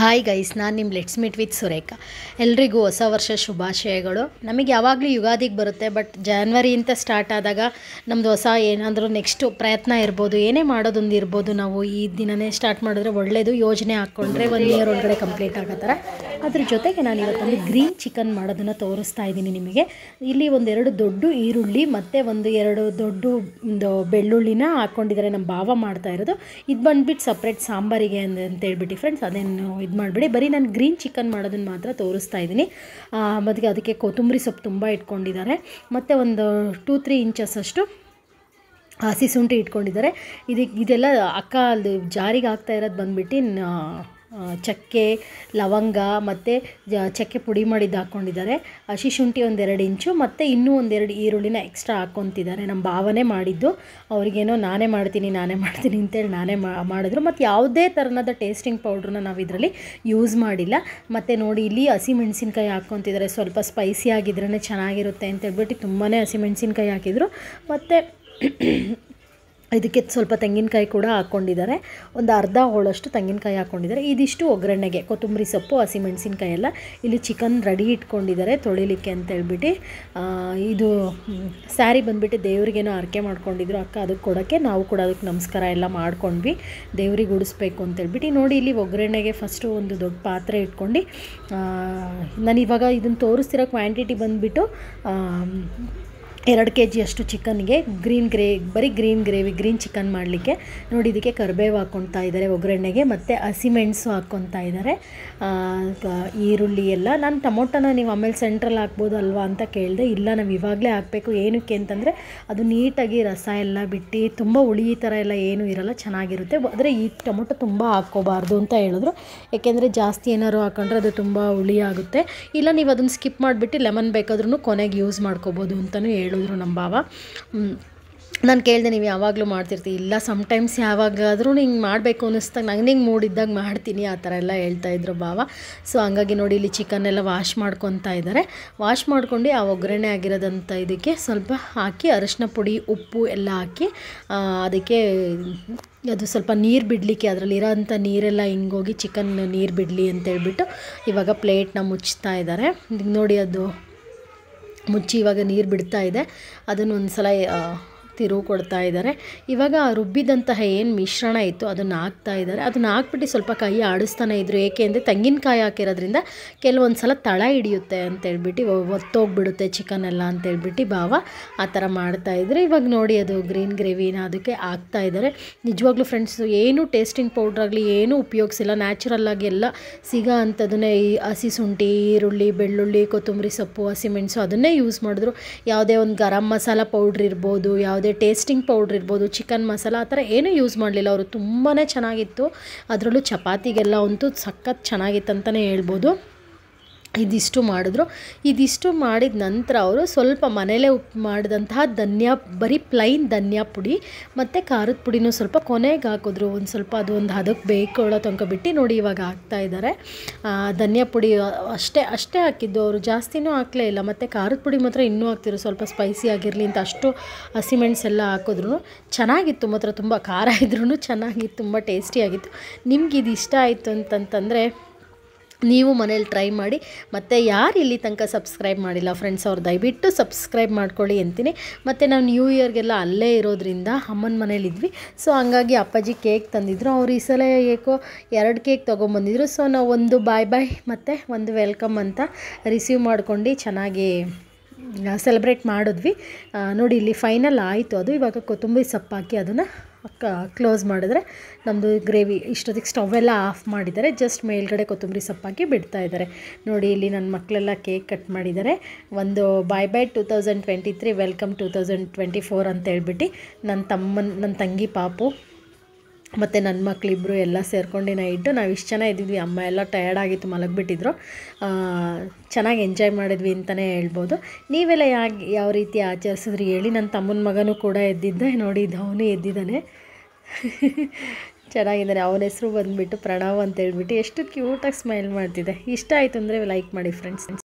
hi guys ನಾನು ನಿಮ್ಮ let's meet with Surekha ಎಲ್ರಿಗೂ ಹೊಸ ವರ್ಷ ಶುಭಾಶಯಗಳು ನಮಗೆ ಯಾವಾಗಲೂ ಯುಗಾದಿಗೆ ಬರುತ್ತೆ ಬಟ್ ಜಾನ್ವರಿಯಿಂದ ಸ್ಟಾರ್ಟ್ ಆದಾಗ ನಮ್ಮದು ಹೊಸ ಏನಾದರೂ ನೆಕ್ಸ್ಟು ಪ್ರಯತ್ನ ಇರ್ಬೋದು ಏನೇ ಮಾಡೋದೊಂದು ಇರ್ಬೋದು ನಾವು ಈ ದಿನನೇ ಸ್ಟಾರ್ಟ್ ಮಾಡಿದ್ರೆ ಒಳ್ಳೆಯದು ಯೋಜನೆ ಹಾಕ್ಕೊಂಡ್ರೆ ಒನ್ ಇಯರ್ ಒಳಗಡೆ ಕಂಪ್ಲೀಟ್ ಆಗೋ ಥರ ಅದ್ರ ಜೊತೆಗೆ ನಾನು ಇವತ್ತೊಂದು ಗ್ರೀನ್ ಚಿಕನ್ ಮಾಡೋದನ್ನು ತೋರಿಸ್ತಾ ಇದ್ದೀನಿ ನಿಮಗೆ ಇಲ್ಲಿ ಒಂದು ಎರಡು ದೊಡ್ಡ ಈರುಳ್ಳಿ ಮತ್ತು ಒಂದು ಎರಡು ದೊಡ್ಡ ಒಂದು ಬೆಳ್ಳುಳ್ಳಿನ ಹಾಕ್ಕೊಂಡಿದ್ದಾರೆ ನಮ್ಮ ಭಾವ ಮಾಡ್ತಾ ಇರೋದು ಇದು ಬಂದುಬಿಟ್ಟು ಸಪ್ರೇಟ್ ಸಾಂಬಾರಿಗೆ ಅಂತ ಹೇಳ್ಬಿಟ್ಟು ಫ್ರೆಂಡ್ಸ್ ಅದೇನು ಇದು ಮಾಡಿಬಿಡಿ ಬರೀ ನಾನು ಗ್ರೀನ್ ಚಿಕನ್ ಮಾಡೋದನ್ನು ಮಾತ್ರ ತೋರಿಸ್ತಾ ಇದ್ದೀನಿ ಮತ್ತು ಅದಕ್ಕೆ ಕೊತ್ತಂಬರಿ ಸೊಪ್ಪು ತುಂಬ ಇಟ್ಕೊಂಡಿದ್ದಾರೆ ಮತ್ತು ಒಂದು ಟೂ ತ್ರೀ ಇಂಚಸ್ ಅಷ್ಟು ಹಸಿ ಶುಂಠಿ ಇಟ್ಕೊಂಡಿದ್ದಾರೆ ಇದಕ್ಕೆ ಇದೆಲ್ಲ ಅಕ್ಕ ಅಲ್ಲಿ ಜಾರಿಗೆ ಆಗ್ತಾ ಇರೋದು ಬಂದ್ಬಿಟ್ಟು ಚಕ್ಕೆ ಲವಂಗ ಮತ್ತು ಚಕ್ಕೆ ಪುಡಿ ಮಾಡಿದ್ದು ಹಾಕ್ಕೊಂಡಿದ್ದಾರೆ ಹಸಿ ಶುಂಠಿ ಒಂದೆರಡು ಇಂಚು ಮತ್ತು ಇನ್ನೂ ಒಂದೆರಡು ಈರುಳ್ಳಿನ ಎಕ್ಸ್ಟ್ರಾ ಹಾಕ್ಕೊತಿದ್ದಾರೆ ನಮ್ಮ ಭಾವನೆ ಮಾಡಿದ್ದು ಅವ್ರಿಗೇನೋ ನಾನೇ ಮಾಡ್ತೀನಿ ನಾನೇ ಮಾಡ್ತೀನಿ ಅಂತೇಳಿ ನಾನೇ ಮಾಡಿದ್ರು ಮತ್ತು ಯಾವುದೇ ಥರನಾದ ಟೇಸ್ಟಿಂಗ್ ಪೌಡ್ರನ್ನ ನಾವು ಇದರಲ್ಲಿ ಯೂಸ್ ಮಾಡಿಲ್ಲ ಮತ್ತು ನೋಡಿ ಇಲ್ಲಿ ಹಸಿ ಮೆಣಸಿನ್ಕಾಯಿ ಹಾಕ್ಕೊತಿದ್ದಾರೆ ಸ್ವಲ್ಪ ಸ್ಪೈಸಿ ಆಗಿದ್ರೇ ಚೆನ್ನಾಗಿರುತ್ತೆ ಅಂತೇಳ್ಬಿಟ್ಟು ತುಂಬಾ ಹಸಿ ಮೆಣಸಿನ್ಕಾಯಿ ಹಾಕಿದರು ಮತ್ತು ಇದಕ್ಕೆ ಸ್ವಲ್ಪ ತೆಂಗಿನಕಾಯಿ ಕೂಡ ಹಾಕ್ಕೊಂಡಿದ್ದಾರೆ ಒಂದು ಅರ್ಧ ಹೋಳಷ್ಟು ತೆಂಗಿನಕಾಯಿ ಹಾಕ್ಕೊಂಡಿದ್ದಾರೆ ಇದಿಷ್ಟು ಒಗ್ಗರಣೆಗೆ ಕೊತ್ತಂಬರಿ ಸೊಪ್ಪು ಹಸಿಮೆಣಸಿನ್ಕಾಯಿ ಎಲ್ಲ ಇಲ್ಲಿ ಚಿಕನ್ ರೆಡಿ ಇಟ್ಕೊಂಡಿದ್ದಾರೆ ತೊಳಿಲಿಕ್ಕೆ ಅಂತೇಳ್ಬಿಟ್ಟು ಇದು ಸ್ಯಾರಿ ಬಂದುಬಿಟ್ಟು ದೇವ್ರಿಗೇನೋ ಆರಕೆ ಮಾಡ್ಕೊಂಡಿದ್ರು ಅಕ್ಕ ಅದಕ್ಕೆ ಕೊಡೋಕ್ಕೆ ನಾವು ಕೂಡ ಅದಕ್ಕೆ ನಮಸ್ಕಾರ ಎಲ್ಲ ಮಾಡ್ಕೊಂಡ್ವಿ ದೇವ್ರಿಗೆ ಉಡಿಸ್ಬೇಕು ಅಂತೇಳ್ಬಿಟ್ಟು ನೋಡಿ ಇಲ್ಲಿ ಒಗ್ಗರಣೆಗೆ ಫಸ್ಟು ಒಂದು ದೊಡ್ಡ ಪಾತ್ರೆ ಇಟ್ಕೊಂಡು ನಾನು ಇವಾಗ ಇದನ್ನು ತೋರಿಸ್ತಿರೋ ಕ್ವಾಂಟಿಟಿ ಬಂದುಬಿಟ್ಟು ಎರಡು ಕೆ ಜಿಯಷ್ಟು ಚಿಕನ್ಗೆ ಗ್ರೀನ್ ಗ್ರೇ ಬರೀ ಗ್ರೀನ್ ಗ್ರೇವಿ ಗ್ರೀನ್ ಚಿಕನ್ ಮಾಡಲಿಕ್ಕೆ ನೋಡಿ ಇದಕ್ಕೆ ಕರ್ಬೇವು ಹಾಕ್ಕೊತಾ ಇದ್ದಾರೆ ಒಗ್ಗರಣೆಗೆ ಮತ್ತು ಹಸಿಮೆಣಸು ಹಾಕ್ಕೊತಾ ಇದ್ದಾರೆ ಈರುಳ್ಳಿ ಎಲ್ಲ ನಾನು ಟೊಮೊಟೊನ ನೀವು ಆಮೇಲೆ ಸೆಂಟ್ರಲ್ಲಿ ಹಾಕ್ಬೋದು ಅಲ್ವಾ ಅಂತ ಕೇಳಿದೆ ಇಲ್ಲ ನಾವು ಇವಾಗಲೇ ಹಾಕಬೇಕು ಏನಕ್ಕೆ ಅಂತಂದರೆ ಅದು ನೀಟಾಗಿ ರಸ ಎಲ್ಲ ಬಿಟ್ಟು ತುಂಬ ಹುಳಿ ಥರ ಎಲ್ಲ ಏನೂ ಇರಲ್ಲ ಚೆನ್ನಾಗಿರುತ್ತೆ ಆದರೆ ಈ ಟೊಮೊಟೊ ತುಂಬ ಹಾಕ್ಕೋಬಾರ್ದು ಅಂತ ಹೇಳಿದ್ರು ಏಕೆಂದರೆ ಜಾಸ್ತಿ ಏನಾದ್ರು ಹಾಕೊಂಡ್ರೆ ಅದು ತುಂಬ ಹುಳಿ ಆಗುತ್ತೆ ಇಲ್ಲ ನೀವು ಅದನ್ನು ಸ್ಕಿಪ್ ಮಾಡಿಬಿಟ್ಟು ಲೆಮನ್ ಬೇಕಾದ್ರೂ ಕೊನೆಗೆ ಯೂಸ್ ಮಾಡ್ಕೋಬೋದು ಅಂತಲೂ ಹೇಳು ಮಾಡಿದ್ರು ನಮ್ಮ ಬಾವ ನಾನು ಕೇಳಿದೆ ನೀವು ಯಾವಾಗಲೂ ಮಾಡ್ತಿರ್ತೀವಿ ಇಲ್ಲ ಸಮ್ಟೈಮ್ಸ್ ಯಾವಾಗಾದರೂ ಹಿಂಗೆ ಮಾಡಬೇಕು ಅನ್ನಿಸ್ದಾಗ ನನಗೆ ಹಿಂಗೆ ಮೂಡಿದ್ದಾಗ ಮಾಡ್ತೀನಿ ಆ ಥರ ಎಲ್ಲ ಹೇಳ್ತಾಯಿದ್ರು ಬಾವ ಸೊ ಹಂಗಾಗಿ ನೋಡಿ ಇಲ್ಲಿ ಚಿಕನ್ ಎಲ್ಲ ವಾಶ್ ಮಾಡ್ಕೊತಾ ಇದ್ದಾರೆ ವಾಶ್ ಮಾಡ್ಕೊಂಡು ಆ ಒಗ್ಗರಣೆ ಆಗಿರೋದಂಥ ಇದಕ್ಕೆ ಸ್ವಲ್ಪ ಹಾಕಿ ಅರಶಿನ ಪುಡಿ ಉಪ್ಪು ಎಲ್ಲ ಹಾಕಿ ಅದಕ್ಕೆ ಅದು ಸ್ವಲ್ಪ ನೀರು ಬಿಡಲಿಕ್ಕೆ ಅದರಲ್ಲಿ ಇರೋಂಥ ನೀರೆಲ್ಲ ಹಿಂಗೋಗಿ ಚಿಕನ್ ನೀರು ಬಿಡಲಿ ಅಂತೇಳ್ಬಿಟ್ಟು ಇವಾಗ ಪ್ಲೇಟ್ನ ಮುಚ್ತಾ ಇದ್ದಾರೆ ನೋಡಿ ಅದು ಮುಚ್ಚಿ ಇವಾಗ ನೀರು ಬಿಡ್ತಾ ಇದೆ ಅದನ್ನು ಒಂದು ಸಲ ತಿರುವು ಕೊಡ್ತಾ ಇದ್ದಾರೆ ಇವಾಗ ರುಬ್ಬಿದಂತಹ ಏನು ಮಿಶ್ರಣ ಇತ್ತು ಅದನ್ನು ಹಾಕ್ತಾ ಇದ್ದಾರೆ ಅದನ್ನು ಹಾಕ್ಬಿಟ್ಟು ಸ್ವಲ್ಪ ಕೈ ಆಡಿಸ್ತಾನೆ ಇದ್ರು ಏಕೆ ಅಂದರೆ ತೆಂಗಿನಕಾಯಿ ಹಾಕಿರೋದ್ರಿಂದ ಕೆಲವೊಂದು ಸಲ ತಳ ಹಿಡಿಯುತ್ತೆ ಅಂತೇಳ್ಬಿಟ್ಟು ಒತ್ತೋಗ್ಬಿಡುತ್ತೆ ಚಿಕನ್ ಎಲ್ಲ ಅಂತೇಳ್ಬಿಟ್ಟು ಭಾವ ಆ ಥರ ಮಾಡ್ತಾಯಿದ್ರು ಇವಾಗ ನೋಡಿ ಅದು ಗ್ರೀನ್ ಗ್ರೇವಿನ ಅದಕ್ಕೆ ಹಾಕ್ತಾ ಇದ್ದಾರೆ ನಿಜವಾಗ್ಲೂ ಫ್ರೆಂಡ್ಸು ಏನು ಟೇಸ್ಟಿಂಗ್ ಆಗಲಿ ಏನೂ ಉಪಯೋಗಿಸಿಲ್ಲ ನ್ಯಾಚುರಲ್ಲಾಗಿ ಎಲ್ಲ ಸಿಗೋ ಅಂಥದನ್ನೇ ಈ ಹಸಿ ಶುಂಠಿ ಈರುಳ್ಳಿ ಬೆಳ್ಳುಳ್ಳಿ ಕೊತ್ತಂಬರಿ ಸೊಪ್ಪು ಹಸಿಮೆಣಸು ಅದನ್ನೇ ಯೂಸ್ ಮಾಡಿದ್ರು ಯಾವುದೇ ಒಂದು ಗರಂ ಮಸಾಲ ಪೌಡ್ರ್ ಇರ್ಬೋದು ಯಾವುದೇ ಟೇಸ್ಟಿಂಗ್ ಪೌಡ್ರ್ ಇರ್ಬೋದು ಚಿಕನ್ ಮಸಾಲ ಆ ಥರ ಏನೂ ಯೂಸ್ ಮಾಡಲಿಲ್ಲ ಅವರು ತುಂಬಾ ಚೆನ್ನಾಗಿತ್ತು ಅದರಲ್ಲೂ ಚಪಾತಿಗೆಲ್ಲ ಅಂತೂ ಸಖತ್ ಚೆನ್ನಾಗಿತ್ತು ಅಂತಲೇ ಹೇಳ್ಬೋದು ಇದಿಷ್ಟು ಮಾಡಿದ್ರು ಇದಿಷ್ಟು ಮಾಡಿದ ನಂತರ ಅವರು ಸ್ವಲ್ಪ ಮನೇಲೇ ಉಪ್ಪು ಮಾಡಿದಂತಹ ಧನ್ಯಾ ಬರೀ ಪ್ಲೈನ್ ಧನ್ಯಾ ಪುಡಿ ಮತ್ತು ಖಾರದ ಪುಡಿನೂ ಸ್ವಲ್ಪ ಕೊನೆಗೆ ಹಾಕಿದ್ರು ಒಂದು ಸ್ವಲ್ಪ ಅದು ಒಂದು ಹದಕ್ಕೆ ಬೇಕೊಳ್ಳೋ ತನಕ ಬಿಟ್ಟು ನೋಡಿ ಇವಾಗ ಹಾಕ್ತಾ ಇದ್ದಾರೆ ಧನ್ಯಾ ಪುಡಿ ಅಷ್ಟೇ ಅಷ್ಟೇ ಹಾಕಿದ್ದು ಅವರು ಜಾಸ್ತಿನೂ ಹಾಕಲೇ ಇಲ್ಲ ಮತ್ತು ಖಾರದ ಪುಡಿ ಮಾತ್ರ ಇನ್ನೂ ಹಾಕ್ತಿರು ಸ್ವಲ್ಪ ಸ್ಪೈಸಿ ಆಗಿರಲಿ ಅಂತ ಅಷ್ಟು ಹಸಿಮೆಣ್ಸು ಎಲ್ಲ ಹಾಕಿದ್ರು ಚೆನ್ನಾಗಿತ್ತು ಮಾತ್ರ ತುಂಬ ಖಾರ ಇದ್ರೂ ಚೆನ್ನಾಗಿತ್ತು ತುಂಬ ಟೇಸ್ಟಿಯಾಗಿತ್ತು ನಿಮ್ಗೆ ಇದು ಇಷ್ಟ ಆಯಿತು ಅಂತಂತಂದರೆ ನೀವು ಮನೇಲಿ ಟ್ರೈ ಮಾಡಿ ಮತ್ತು ಯಾರು ಇಲ್ಲಿ ತನಕ ಸಬ್ಸ್ಕ್ರೈಬ್ ಮಾಡಿಲ್ಲ ಫ್ರೆಂಡ್ಸ್ ಅವ್ರು ದಯವಿಟ್ಟು ಸಬ್ಸ್ಕ್ರೈಬ್ ಮಾಡ್ಕೊಳ್ಳಿ ಅಂತೀನಿ ಮತ್ತು ನಾವು ನ್ಯೂ ಇಯರ್ಗೆಲ್ಲ ಅಲ್ಲೇ ಇರೋದ್ರಿಂದ ಅಮ್ಮನ ಮನೇಲಿದ್ವಿ ಸೊ ಹಂಗಾಗಿ ಅಪ್ಪಾಜಿ ಕೇಕ್ ತಂದಿದ್ರು ಅವರು ಈ ಸಲ ಏಕೋ ಎರಡು ಕೇಕ್ ತೊಗೊಂಬಂದಿದ್ರು ಸೊ ನಾವು ಒಂದು ಬಾಯ್ ಬಾಯ್ ಮತ್ತು ಒಂದು ವೆಲ್ಕಮ್ ಅಂತ ರಿಸೀವ್ ಮಾಡ್ಕೊಂಡು ಚೆನ್ನಾಗಿ ಸೆಲೆಬ್ರೇಟ್ ಮಾಡಿದ್ವಿ ನೋಡಿ ಇಲ್ಲಿ ಫೈನಲ್ ಆಯಿತು ಅದು ಇವಾಗ ಕೊತ್ತಂಬರಿ ಸೊಪ್ಪಾಕಿ ಅದನ್ನು ಕ್ಲೋಸ್ ಮಾಡಿದ್ರೆ ನಮ್ಮದು ಗ್ರೇವಿ ಇಷ್ಟೊತ್ತಿಗೆ ಎಲ್ಲ ಆಫ್ ಮಾಡಿದ್ದಾರೆ ಜಸ್ಟ್ ಮೇಲ್ಗಡೆ ಕೊತ್ತಂಬರಿ ಸೊಪ್ಪಾಕಿ ಬಿಡ್ತಾ ಇದ್ದಾರೆ ನೋಡಿ ಇಲ್ಲಿ ನನ್ನ ಮಕ್ಕಳೆಲ್ಲ ಕೇಕ್ ಕಟ್ ಮಾಡಿದ್ದಾರೆ ಒಂದು bye bye two thousand twenty three welcome two thousand twenty four ಅಂತ ಹೇಳ್ಬಿಟ್ಟು ನನ್ನ ತಮ್ಮನ ನನ್ನ ತಂಗಿ ಪಾಪು ಮತ್ತು ನನ್ನ ಮಕ್ಕಳಿಬ್ಬರು ಎಲ್ಲ ಸೇರ್ಕೊಂಡು ಇಟ್ಟು ನಾವು ಇಷ್ಟು ಜನ ಇದ್ದಿದ್ವಿ ಅಮ್ಮ ಎಲ್ಲ ಟಯರ್ಡ್ ಆಗಿತ್ತು ಮಲಗಿಬಿಟ್ಟಿದ್ರು ಚೆನ್ನಾಗಿ ಎಂಜಾಯ್ ಮಾಡಿದ್ವಿ ಅಂತಲೇ ಹೇಳ್ಬೋದು ನೀವೆಲ್ಲ ಯಾಕೆ ಯಾವ ರೀತಿ ಆಚರಿಸಿದ್ರಿ ಹೇಳಿ ನನ್ನ ತಮ್ಮನ ಮಗನೂ ಕೂಡ ಎದ್ದಿದ್ದೆ ನೋಡಿ ಅವನು ಎದ್ದಿದ್ದಾನೆ ಚೆನ್ನಾಗಿದ್ದಾನೆ ಅವನ ಹೆಸರು ಬಂದುಬಿಟ್ಟು ಪ್ರಣವ್ ಅಂತ ಹೇಳ್ಬಿಟ್ಟು ಎಷ್ಟು ಕ್ಯೂಟಾಗಿ ಸ್ಮೈಲ್ ಮಾಡ್ತಿದ್ದೆ ಇಷ್ಟ ಆಯಿತು ಅಂದರೆ ಲೈಕ್ ಮಾಡಿ ಫ್ರೆಂಡ್ಸ್